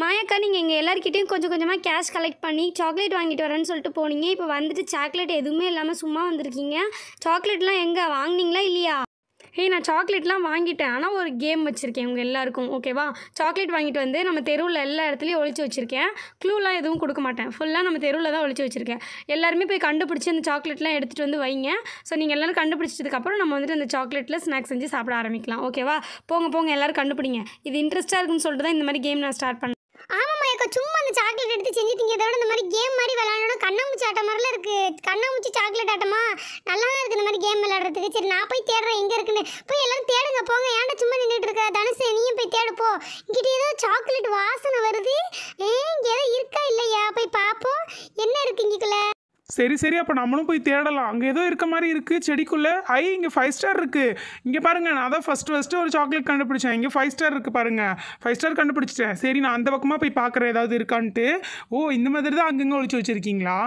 மாயாக்கா நீங்கள் எங்கள் எல்லாருக்கிட்டையும் கொஞ்சம் கொஞ்சமாக கேஷ் கலெக்ட் பண்ணி சாக்லேட் வாங்கிட்டு வரேன்னு சொல்லிட்டு போனீங்க இப்போ வந்துட்டு சாக்லேட் எதுவுமே இல்லாமல் சும்மா வந்திருக்கீங்க சாக்லேட்லாம் எங்கே வாங்கினீங்களா இல்லையா ஏய் நான் சாக்லேட்லாம் வாங்கிட்டேன் ஆனால் ஒரு கேம் வச்சுருக்கேன் உங்கள் எல்லாருக்கும் ஓகேவா சாக்லேட் வாங்கிட்டு வந்து நம்ம தெருவில் எல்லா இடத்துலையும் ஒழிச்சு வச்சுருக்கேன் க்ளூலாம் எதுவும் கொடுக்க மாட்டேன் ஃபுல்லாக நம்ம தெருவில் தான் ஒழிச்சு வச்சுருக்கேன் எல்லாருமே போய் கண்டுபிடிச்சி அந்த சாக்லேட்லாம் எடுத்துகிட்டு வந்து வைங்க ஸோ நீங்கள் எல்லோரும் கண்டுபிடிச்சதுக்கப்புறம் நம்ம வந்துட்டு அந்த சாக்லேட்டில் ஸ்நாக்ஸ் செஞ்சு சாப்பிட ஆரம்பிக்கலாம் ஓகேவா போங்க போங்க எல்லோரும் கண்டுபிடிங்க இது இன்ட்ரெஸ்ட்டாக இருக்குன்னு சொல்லிட்டு தான் இந்த மாதிரி கேம் நான் ஸ்டார்ட் பண்ணேன் சும்மா அந்த சாக்லேட் எடுத்து செஞ்சுட்டீங்க விட இந்த மாதிரி கேம் மாதிரி விளாடணும் கண்ணாமூச்சி ஆட்டம் மாதிரிலாம் இருக்குது கண்ணாமூச்சி சாக்லேட் ஆட்டமா நல்லா தான் இருக்குது இந்த மாதிரி கேம் விளாட்றதுக்கு சரி நான் போய் தேடுறேன் எங்கே இருக்குன்னு போய் எல்லோரும் தேடுங்க போங்க ஏன்டா சும்மா நின்றுட்டு இருக்க தனுசு நீயும் போய் தேடுப்போ இங்கிட்ட ஏதோ சாக்லேட் வாசனை வருது ஏன் இங்கே ஏதோ இருக்கா இல்லையா போய் பா சரி சரி அப்போ நம்மளும் போய் தேடலாம் அங்கே ஏதோ இருக்க மாதிரி இருக்குது செடிக்குள்ளே ஐ இங்கே ஃபைவ் ஸ்டார் இருக்குது இங்கே பாருங்கள் நான் தான் ஃபஸ்ட்டு ஃபஸ்ட்டு ஒரு சாக்லேட் கண்டுபிடிச்சேன் இங்கே ஃபைவ் ஸ்டார் இருக்குது பாருங்கள் ஃபைவ் ஸ்டார் கண்டுபிடிச்சிட்டேன் சரி நான் அந்த பக்கமாக போய் பார்க்குறேன் ஏதாவது இருக்கான்ட்டு ஓ இந்த மாதிரி தான் அங்கங்கே ஒழிச்சு வச்சுருக்கீங்களா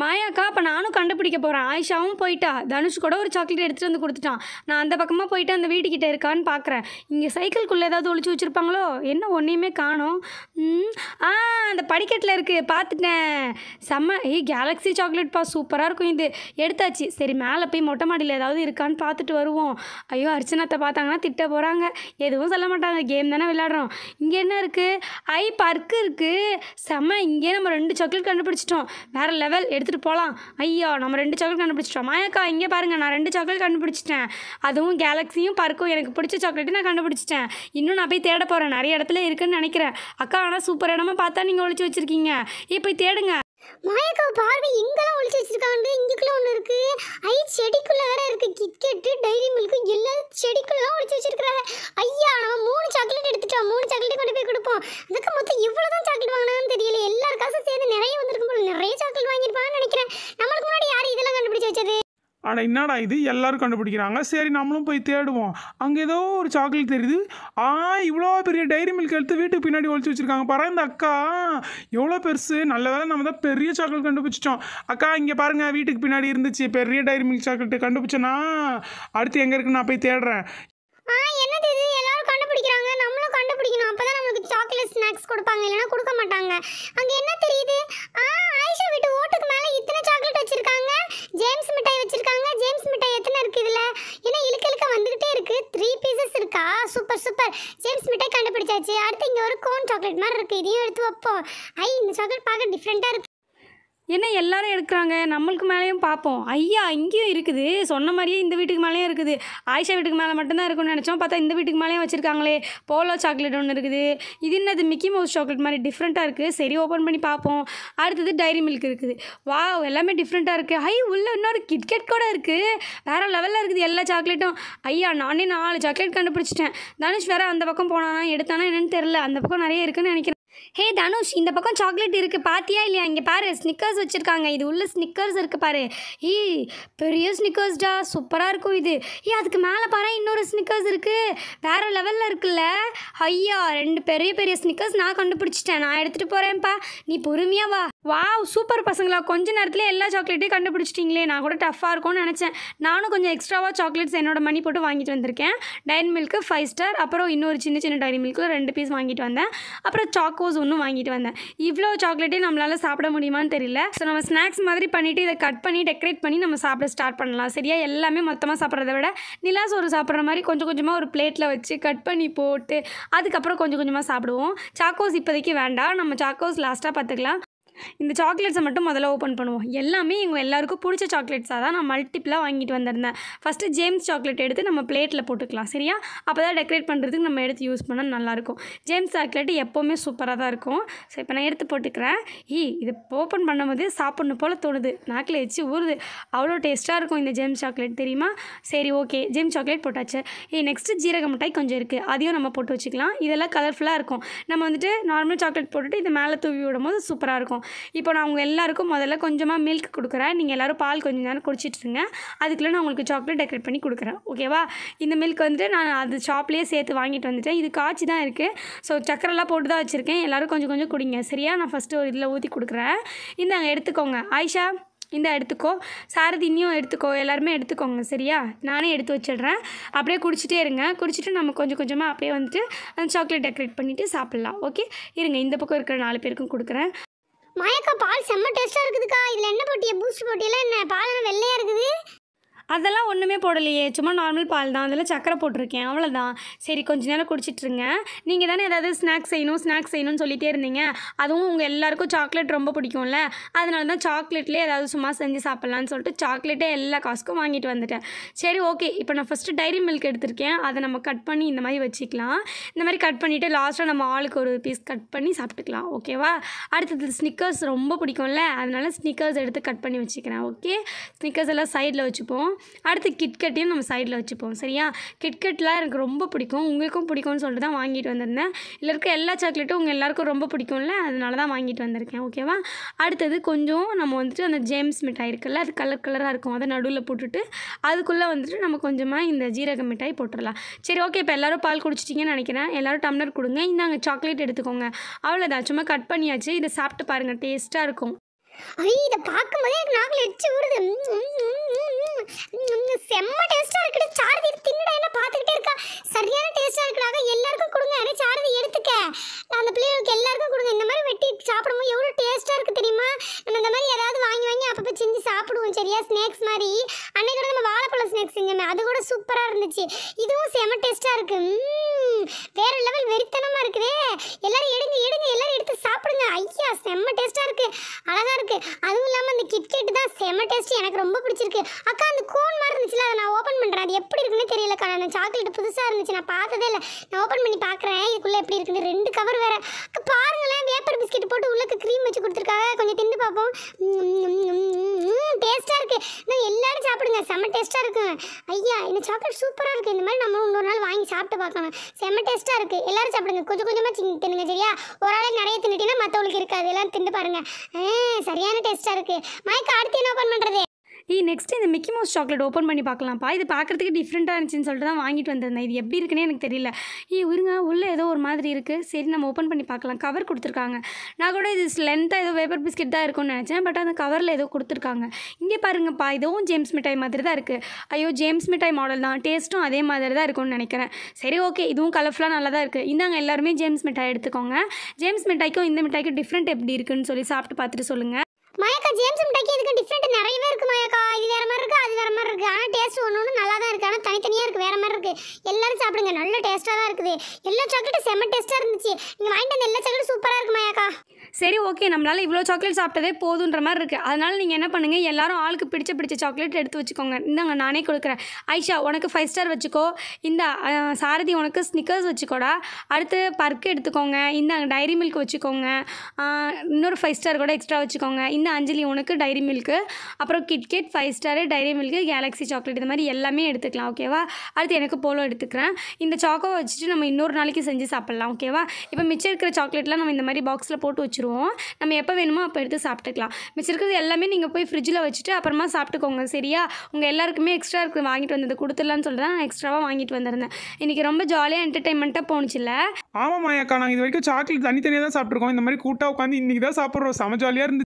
மாயாக்கா அப்போ நானும் கண்டுபிடிக்க போகிறேன் ஆயிஷாவும் போயிட்டா தனுஷ் கூட ஒரு சாக்லேட் எடுத்துகிட்டு வந்து கொடுத்துட்டான் நான் அந்த பக்கமாக போயிட்டு அந்த வீட்டுக்கிட்ட இருக்கான்னு பார்க்குறேன் இங்கே சைக்கிள்குள்ளே ஏதாவது ஒழிச்சு வச்சுருப்பாங்களோ என்ன ஒன்றையுமே காணும் ஆ அந்த படிக்கட்டில் இருக்குது பார்த்துட்டேன் செம்ம ஏய் கேலக்ஸி சாக்லேட்ப்பா சூப்பராக இருக்கும் இது எடுத்தாச்சு சரி மேலே போய் மொட்டை மாடியில் ஏதாவது இருக்கான்னு பார்த்துட்டு வருவோம் ஐயோ அர்ச்சனத்தை பார்த்தாங்கன்னா திட்ட போகிறாங்க எதுவும் சொல்ல மாட்டாங்க கேம் தானே விளாட்றோம் இங்கே என்ன இருக்குது ஐ பர்க்கு இருக்குது செம்ம இங்கே நம்ம ரெண்டு சாக்லேட் கண்டுபிடிச்சிட்டோம் வேறு லெவல் எடுத்து எடுத்துகிட்டு போகலாம் ஐயோ நம்ம ரெண்டு சாக்லேட் கண்டுபிடிச்சிட்டோம் மாயாக்கா இங்கே பாருங்கள் நான் ரெண்டு சாக்லேட் கண்டுபிடிச்சிட்டேன் அதுவும் கேலக்ஸியும் பறக்கும் எனக்கு பிடிச்ச சாக்லேட்டு நான் கண்டுபிடிச்சிட்டேன் இன்னும் நான் போய் தேட போகிறேன் நிறைய இடத்துல இருக்குன்னு நினைக்கிறேன் அக்கா ஆனால் சூப்பர் இடமா பார்த்தா நீங்கள் ஒழிச்சு வச்சுருக்கீங்க ஏ போய் தேடுங்க மாயக்கா பார்வை எங்கெல்லாம் ஒழிச்சு வச்சுருக்காங்க இங்கக்குள்ள ஒன்று இருக்குது ஐ செடிக்குள்ள அட என்னடா இது எல்லோரும் கண்டுபிடிக்கிறாங்க சரி நம்மளும் போய் தேடுவோம் அங்கே ஏதோ ஒரு சாக்லேட் தெரியுது ஆ இவ்வளோ பெரிய டைரி மில்க் எடுத்து வீட்டுக்கு பின்னாடி ஒழிச்சு வச்சுருக்காங்க பாருங்க இந்த அக்கா எவ்வளோ பெருசு நல்ல வேலை நம்ம தான் பெரிய சாக்லேட் கண்டுபிடிச்சிட்டோம் அக்கா இங்கே பாருங்கள் வீட்டுக்கு பின்னாடி இருந்துச்சு பெரிய டைரி மில்க் சாக்லேட்டு கண்டுபிடிச்சேன்னா அடுத்து எங்கே இருக்கு நான் போய் தேடுறேன் கண்டுபிடிக்கிறாங்க நம்மளும் கண்டுபிடிக்கணும் நம்மளுக்கு சாக்லேட் ஸ்நாக்ஸ் கொடுப்பாங்க இல்லைன்னா கொடுக்க மாட்டாங்க அங்க என்ன தெரியுது ஆ ஆயிஷா வீட்டு ஓட்டுக்கு மேல இத்தனை சாக்லேட் வச்சிருக்காங்க ஜேம்ஸ் மிட்டாய் சூப்பர் ஜேம்ஸ் மிட்டாய் கண்டுபிடிச்சாச்சு அடுத்து இங்கே ஒரு கோன் சாக்லேட் மாதிரி இருக்குது இதையும் எடுத்து வைப்போம் ஐ இந்த சாக்லேட் பார்க்க டிஃப்ரெண்ட்டாக இருக்குது என்ன எல்லாரும் எடுக்கிறாங்க நம்மளுக்கு மேலேயும் பார்ப்போம் ஐயா இங்கேயும் இருக்குது சொன்ன மாதிரியே இந்த வீட்டுக்கு மேலேயும் இருக்குது ஆயிஷா வீட்டுக்கு மேலே மட்டும்தான் இருக்கும்னு நினச்சோம் பார்த்தா இந்த வீட்டுக்கு மேலேயும் வச்சுருக்காங்களே போலோ சாக்லேட் ஒன்று இருக்குது இது என்னது மிக்கி மவுஸ் சாக்லேட் மாதிரி டிஃப்ரெண்ட்டாக இருக்குது சரி ஓப்பன் பண்ணி பார்ப்போம் அடுத்தது டைரி மில்க் இருக்குது வா எல்லாமே டிஃப்ரெண்ட்டாக இருக்குது ஐ உள்ளே இன்னொரு கிட்கெட் கூட இருக்குது வேறு லெவலில் இருக்குது எல்லா சாக்லேட்டும் ஐயா நானே நாலு சாக்லேட் கண்டுபிடிச்சிட்டேன் தனுஷ் வேறு அந்த பக்கம் போனானா எடுத்தானா என்னென்னு தெரில அந்த பக்கம் நிறைய இருக்குதுன்னு நினைக்கிறேன் ஹே தனுஷ் இந்த பக்கம் சாக்லேட் இருக்குது பார்த்தியா இல்லையா இங்கே பாரு ஸ்னிக்கர்ஸ் வச்சுருக்காங்க இது உள்ள ஸ்னிக்கர்ஸ் இருக்குது பாரு ஈ பெரிய ஸ்னிக்கர்ஸ்டா சூப்பராக இருக்கும் இது ஏ அதுக்கு மேலே பாரு இன்னொரு ஸ்னிக்கர்ஸ் இருக்குது வேறு லெவலில் இருக்குல்ல ஐயா ரெண்டு பெரிய பெரிய ஸ்னிக்கர்ஸ் நான் கண்டுபிடிச்சிட்டேன் நான் எடுத்துகிட்டு போகிறேன்ப்பா நீ பொறுமையாக வா வாவ் சூப்பர் பசங்களா கொஞ்ச நேரத்தில் எல்லா சாக்லேட்டையும் கண்டுபிடிச்சிட்டிங்களே நான் கூட டஃப்பாக இருக்கும்னு நினச்சேன் நானும் கொஞ்சம் எக்ஸ்ட்ராவாக சாக்லேட்ஸ் என்னோட மணி போட்டு வாங்கிட்டு வந்திருக்கேன் டைரி மில்க்கு ஃபைவ் ஸ்டார் அப்புறம் இன்னொரு சின்ன சின்ன டைரி மில்க்கு ரெண்டு பீஸ் வாங்கிட்டு வந்தேன் அப்புறம் சாக்கோஸ் ஒன்றும் வாங்கிட்டு வந்தேன் இவ்வளோ சாக்லேட்டே நம்மளால் சாப்பிட முடியுமான்னு தெரியல ஸோ நம்ம ஸ்நாக்ஸ் மாதிரி பண்ணிவிட்டு இதை கட் பண்ணி டெக்கரேட் பண்ணி நம்ம சாப்பிட ஸ்டார்ட் பண்ணலாம் சரியா எல்லாமே மொத்தமாக சாப்பிட்றத விட நிலாஸ் ஒரு சாப்பிட்ற மாதிரி கொஞ்சம் கொஞ்சமாக ஒரு பிளேட்டில் வச்சு கட் பண்ணி போட்டு அதுக்கப்புறம் கொஞ்சம் கொஞ்சமாக சாப்பிடுவோம் சாக்கோஸ் இப்போதைக்கு வேண்டாம் நம்ம சாக்கோஸ் லாஸ்ட்டாக பார்த்துக்கலாம் இந்த சாக்லேட்ஸை மட்டும் முதல்ல ஓப்பன் பண்ணுவோம் எல்லாமே இவங்க எல்லாருக்கும் பிடிச்ச சாக்லேட்ஸாக தான் நான் மல்டிப்பிளாக வாங்கிட்டு வந்திருந்தேன் ஃபஸ்ட்டு ஜேம்ஸ் சாக்லேட் எடுத்து நம்ம பிளேட்டில் போட்டுக்கலாம் சரியா அப்போ தான் டெக்கரேட் பண்ணுறதுக்கு நம்ம எடுத்து யூஸ் பண்ணால் நல்லாயிருக்கும் ஜேம்ஸ் சாக்லேட் எப்போவுமே சூப்பராக தான் இருக்கும் ஸோ இப்போ நான் எடுத்து போட்டுக்கிறேன் ஈ இது ஓப்பன் பண்ணும்போது சாப்பிட்ணும் போல் தோணுது நாக்கில் வச்சு ஊறுது அவ்வளோ டேஸ்ட்டாக இருக்கும் இந்த ஜேம்ஸ் சாக்லேட் தெரியுமா சரி ஓகே ஜேம்ஸ் சாக்லேட் போட்டாச்சு ஏ நெக்ஸ்ட்டு ஜீரக மிட்டாய் கொஞ்சம் இருக்குது அதையும் நம்ம போட்டு வச்சுக்கலாம் இதெல்லாம் கலர்ஃபுல்லாக இருக்கும் நம்ம வந்துட்டு நார்மல் சாக்லேட் போட்டுட்டு இது மேலே தூவி விடும்போது சூப்பராக இருக்கும் இப்போ நான் உங்கள் எல்லாேருக்கும் முதல்ல கொஞ்சமாக மில்க் கொடுக்குறேன் நீங்கள் எல்லோரும் பால் கொஞ்சம் நேரம் குடிச்சிட்ருங்க அதுக்குள்ளே நான் உங்களுக்கு சாக்லேட் டெக்கரேட் பண்ணி கொடுக்குறேன் ஓகேவா இந்த மில்க் வந்துட்டு நான் அது ஷாப்லேயே சேர்த்து வாங்கிட்டு வந்துட்டேன் இது காய்ச்சி தான் இருக்குது ஸோ சக்கரெல்லாம் போட்டு தான் வச்சுருக்கேன் எல்லோரும் கொஞ்சம் கொஞ்சம் குடிங்க சரியா நான் ஃபஸ்ட்டு ஒரு இதில் ஊற்றி கொடுக்குறேன் இந்த அங்கே எடுத்துக்கோங்க ஆயிஷா இந்த எடுத்துக்கோ சாரதி இன்னியும் எடுத்துக்கோ எல்லாருமே எடுத்துக்கோங்க சரியா நானே எடுத்து வச்சிடுறேன் அப்படியே குடிச்சிட்டே இருங்க குடிச்சிட்டு நம்ம கொஞ்சம் கொஞ்சமாக அப்படியே வந்துட்டு அந்த சாக்லேட் டெக்கரேட் பண்ணிவிட்டு சாப்பிட்லாம் ஓகே இருங்க இந்த பக்கம் இருக்கிற நாலு பேருக்கும் கொடுக்குறேன் மாயக்கா பால் செம்ம டேஸ்ட்டாக இருக்குதுக்கா இதில் என்ன போட்டியா பூஸ்ட் போட்டியெல்லாம் என்ன பால் வெள்ளையாக இருக்குது அதெல்லாம் ஒன்றுமே போடலையே சும்மா நார்மல் பால் தான் அதில் சக்கரை போட்டிருக்கேன் அவ்வளோதான் சரி கொஞ்ச நேரம் குடிச்சிட்ருங்க நீங்கள் தானே ஏதாவது ஸ்நாக்ஸ் செய்யணும் ஸ்நாக்ஸ் செய்யணும்னு சொல்லிகிட்டே இருந்தீங்க அதுவும் உங்கள் எல்லாேருக்கும் சாக்லேட் ரொம்ப பிடிக்கும்ல அதனால தான் சாக்லேட்லேயே ஏதாவது சும்மா செஞ்சு சாப்பிட்லான்னு சொல்லிட்டு சாக்லேட்டே எல்லா காசுக்கும் வாங்கிட்டு வந்துட்டேன் சரி ஓகே இப்போ நான் ஃபஸ்ட்டு டைரி மில்க் எடுத்திருக்கேன் அதை நம்ம கட் பண்ணி இந்த மாதிரி வச்சுக்கலாம் இந்த மாதிரி கட் பண்ணிவிட்டு லாஸ்ட்டாக நம்ம ஆளுக்கு ஒரு பீஸ் கட் பண்ணி சாப்பிட்டுக்கலாம் ஓகேவா அடுத்தது ஸ்னிக்கர்ஸ் ரொம்ப பிடிக்கும்ல அதனால் ஸ்னிக்கர்ஸ் எடுத்து கட் பண்ணி வச்சுக்கிறேன் ஓகே ஸ்னிக்கர்ஸ் எல்லாம் சைடில் வச்சுப்போம் அடுத்து கிட்கட்டையும் நம்ம சைடில் வச்சுப்போம் சரியா கிட்கட்லாம் எனக்கு ரொம்ப பிடிக்கும் உங்களுக்கும் பிடிக்கும்னு சொல்லிட்டு தான் வாங்கிட்டு வந்திருந்தேன் இல்லை இருக்க எல்லா சாக்லேட்டும் உங்கள் எல்லாருக்கும் ரொம்ப பிடிக்கும்ல அதனால தான் வாங்கிட்டு வந்திருக்கேன் ஓகேவா அடுத்தது கொஞ்சம் நம்ம வந்துட்டு அந்த ஜேம்ஸ் மிட்டாய் இருக்குல்ல அது கலர் கலராக இருக்கும் அதை நடுவில் போட்டுட்டு அதுக்குள்ளே வந்துட்டு நம்ம கொஞ்சமாக இந்த ஜீரக மிட்டாய் போட்டுடலாம் சரி ஓகே இப்போ எல்லோரும் பால் குடிச்சிட்டிங்கன்னு நினைக்கிறேன் எல்லோரும் டம்ளர் கொடுங்க இந்தாங்க சாக்லேட் எடுத்துக்கோங்க அவ்வளோதான் சும்மா கட் பண்ணியாச்சு இதை சாப்பிட்டு பாருங்கள் டேஸ்ட்டாக இருக்கும் ஐய் இதை பார்க்கும்போதே எனக்கு நாக்கில் எடுத்து விடுது செம்ம டேஸ்டா இருக்குடா சாரதி தின்னுடா என்ன பாத்துக்கிட்டே இருக்கா சரியான டேஸ்டா இருக்குடா எல்லாருக்கும் கொடுங்க அட சாரதி எடுத்துக்க அந்த பிள்ளைகளுக்கு எல்லாருக்கும் கொடுங்க இந்த மாதிரி வெட்டி சாப்பிடும்போது எவ்வளோ டேஸ்டா இருக்கு தெரியுமா நம்ம இந்த மாதிரி ஏதாவது வாங்கி வாங்கி அப்பப்போ செஞ்சு சாப்பிடுவோம் சரியா ஸ்நாக்ஸ் மாதிரி அன்னைக்கு நம்ம வாழைப்பழம் ஸ்நாக்ஸ் செஞ்சோமே அது கூட சூப்பராக இருந்துச்சு இதுவும் செம்ம டேஸ்டா இருக்கு வேற லெவல் வெறித்தனமா இருக்குதே எல்லாரும் எடுங்க எடுங்க எல்லாரும் எடுத்து சாப்பிடுங்க ஐயா செம்ம டேஸ்டா இருக்கு அழகா இருக்கு அதுவும் இல்லாம அந்த கிட்கெட் தான் செம்ம டேஸ்ட் எனக்கு ரொம்ப பிடிச்சிருக்கு அக்கா அந்த கோன் மாதிரி இருந்துச்சுல அதை நான் ஓபன் பண்றேன் அது எப்படி இருக்குன்னு தெரியல அக்கா அந்த சாக்லேட் புதுசா இருந்துச்சு நான் பார்த்ததே இல்லை நான் ஓபன் பண்ணி பாக்குறேன் இதுக்குள்ள எப்படி இருக்குன்னு ரெண்டு கவர் வேற பாருங்களேன் வேப்பர் பிஸ்கெட் போட்டு உள்ளக்கு கிரீம் வச்சு கொடுத்துருக்காங்க கொஞ்சம் திண்டு பார்ப்போம் டேஸ்டா இருக்கு எல்லாரும் சாப்பிடுங்க செம்ம டேஸ்டா இருக்கு ஐயா இந்த சாக்லேட் சூப்பரா இருக்கு இந்த மாதிரி நம்ம இன்னொரு நாள் வாங்கி சாப்பிட்டு பார்க்கணும் செம்ம செம்ம டேஸ்ட்டாக இருக்குது எல்லாரும் சாப்பிடுங்க கொஞ்சம் கொஞ்சமாக தின்னுங்க சரியா ஒரு ஆள் நிறைய தின்னுட்டீங்கன்னா மற்றவங்களுக்கு இருக்காது எல்லாம் தின்னு பாருங்கள் சரியான டேஸ்ட்டாக இருக்குது மயக்க அடுத்து என்ன ஓபன் பண்ணுறது ஈ நெக்ஸ்ட் இந்த மிக்கி மவுஸ் சாக்லேட் ஓப்பன் பண்ணி பார்க்கலாம்ப்பா இது பார்க்குறதுக்கு டிஃப்ரெண்ட்டாக இருந்துச்சுன்னு சொல்லிட்டு தான் வாங்கிட்டு வந்திருந்தேன் இது எப்படி இருக்குன்னு எனக்கு தெரியல ஈ உருங்க உள்ளே ஏதோ ஒரு மாதிரி இருக்குது சரி நம்ம ஓப்பன் பண்ணி பார்க்கலாம் கவர் கொடுத்துருக்காங்க நான் கூட இது லென்த்தாக ஏதோ பேப்பர் பிஸ்கெட் தான் இருக்கும்னு நினச்சேன் பட் அந்த கவரில் ஏதோ கொடுத்துருக்காங்க இங்கே பாருங்கப்பா இதுவும் ஜேம்ஸ் மிட்டாய் மாதிரி தான் இருக்குது ஐயோ ஜேம்ஸ் மிட்டாய் மாடல் தான் டேஸ்ட்டும் அதே மாதிரி தான் இருக்கும்னு நினைக்கிறேன் சரி ஓகே இதுவும் கலர்ஃபுல்லாக நல்லா தான் இருக்குது இந்தாங்க எல்லாருமே ஜேம்ஸ் மிட்டாய் எடுத்துக்கோங்க ஜேம்ஸ் மிட்டாய்க்கும் இந்த மிட்டாய்க்கும் டிஃப்ரெண்ட் எப்படி இருக்குன்னு சொல்லி சாப்பிட்டு பார்த்துட்டு சொல்லுங்கள் மயக்கா ஜேம்ஸ் மிட்டாய்க்கு இதுக்கு டிஃப்ரெண்ட் நிறையவே இருக்குது மயக்கா இது வேறு மாதிரி இருக்குது அது வேறு மாதிரி இருக்குது ஆனால் டேஸ்ட் ஒன்று ஒன்று நல்லா தான் இருக்குது ஆனால் தனித்தனியாக இருக்குது வேறு மாதிரி இருக்குது எல்லோரும் சாப்பிடுங்க நல்ல டேஸ்ட்டாக தான் இருக்குது எல்லா சாக்லேட்டும் செம்ம டேஸ்ட்டாக இருந்துச்சு நீங்கள் வாங்கிட்டு வந்து எல்லா சரி ஓகே நம்மளால் இவ்வளோ சாக்லேட் சாப்பிட்டதே போதுன்ற மாதிரி இருக்குது அதனால் நீங்கள் என்ன பண்ணுங்கள் எல்லாரும் ஆளுக்கு பிடிச்ச பிடிச்ச சாக்லேட் எடுத்து வச்சுக்கோங்க இந்தாங்க நானே கொடுக்குறேன் ஐஷா உனக்கு ஃபைவ் ஸ்டார் வச்சுக்கோ இந்த சாரதி உனக்கு ஸ்னிக்கர்ஸ் வச்சுக்கோடா அடுத்து பர்க் எடுத்துக்கோங்க இந்தாங்க டைரி மில்க் வச்சுக்கோங்க இன்னொரு ஃபைவ் ஸ்டார் கூட எக்ஸ்ட்ரா வச்சுக்கோங்க இந்த அஞ்சலி உனக்கு டைரி மில்க்கு அப்புறம் KitKat five star Dairy Milk Galaxy chocolate இது மாதிரி எல்லாமே எடுத்துக்கலாம் ஓகேவா அடுத்து எனக்கு போலோ எடுத்துக்கிறேன் இந்த சாக்கோவை வச்சுட்டு நம்ம இன்னொரு நாளைக்கு செஞ்சு சாப்பிட்லாம் ஓகேவா இப்போ மிச்சம் இருக்கிற சாக்லேட்லாம் நம்ம இந்த மாதிரி பாக்ஸில் போட்டு வச்சுருவோம் வச்சுருவோம் நம்ம எப்போ வேணுமோ அப்போ எடுத்து சாப்பிட்டுக்கலாம் மிச்சம் இருக்கிறது எல்லாமே நீங்கள் போய் ஃப்ரிட்ஜில் வச்சுட்டு அப்புறமா சாப்பிட்டுக்கோங்க சரியா உங்கள் எல்லாருக்குமே எக்ஸ்ட்ரா இருக்குது வாங்கிட்டு வந்தது கொடுத்துடலாம்னு சொல்லிட்டு நான் எக்ஸ்ட்ராவாக வாங்கிட்டு வந்திருந்தேன் இன்றைக்கி ரொம்ப ஜாலியாக என்டர்டைன்மெண்ட்டாக இல்லை ஆமாம் மாயாக்கா நாங்கள் இது வரைக்கும் சாக்லேட் தனித்தனியாக தான் சாப்பிட்ருக்கோம் இந்த மாதிரி கூட்டாக உட்காந்து இன்றைக்கி தான் சாப்பிட்றோம் செம ஜாலியாக இருந்து